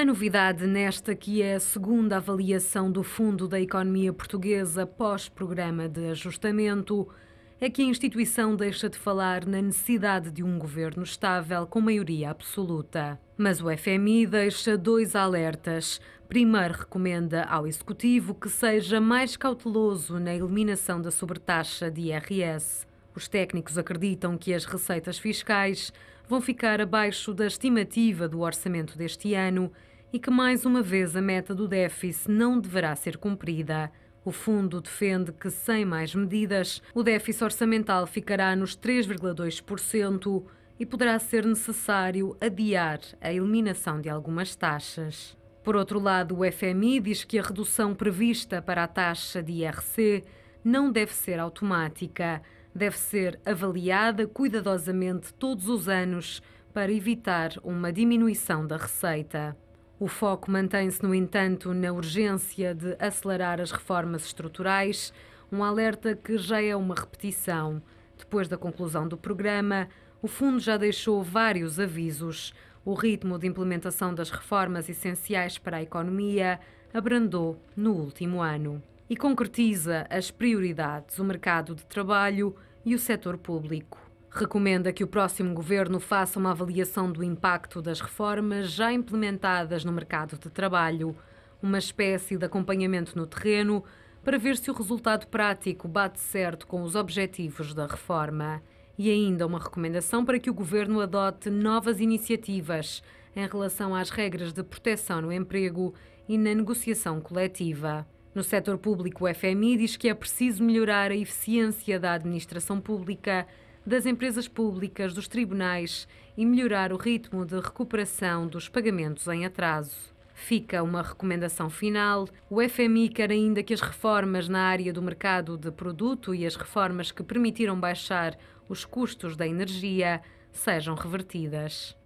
A novidade nesta que é a segunda avaliação do Fundo da Economia Portuguesa pós-programa de ajustamento é que a instituição deixa de falar na necessidade de um governo estável com maioria absoluta. Mas o FMI deixa dois alertas. Primeiro, recomenda ao Executivo que seja mais cauteloso na eliminação da sobretaxa de IRS. Os técnicos acreditam que as receitas fiscais vão ficar abaixo da estimativa do orçamento deste ano e que, mais uma vez, a meta do déficit não deverá ser cumprida. O fundo defende que, sem mais medidas, o déficit orçamental ficará nos 3,2% e poderá ser necessário adiar a eliminação de algumas taxas. Por outro lado, o FMI diz que a redução prevista para a taxa de IRC não deve ser automática deve ser avaliada cuidadosamente todos os anos para evitar uma diminuição da receita. O foco mantém-se, no entanto, na urgência de acelerar as reformas estruturais, um alerta que já é uma repetição. Depois da conclusão do programa, o fundo já deixou vários avisos. O ritmo de implementação das reformas essenciais para a economia abrandou no último ano e concretiza as prioridades, o mercado de trabalho e o setor público. Recomenda que o próximo governo faça uma avaliação do impacto das reformas já implementadas no mercado de trabalho, uma espécie de acompanhamento no terreno para ver se o resultado prático bate certo com os objetivos da reforma. E ainda uma recomendação para que o governo adote novas iniciativas em relação às regras de proteção no emprego e na negociação coletiva. No setor público, o FMI diz que é preciso melhorar a eficiência da administração pública, das empresas públicas, dos tribunais e melhorar o ritmo de recuperação dos pagamentos em atraso. Fica uma recomendação final. O FMI quer ainda que as reformas na área do mercado de produto e as reformas que permitiram baixar os custos da energia sejam revertidas.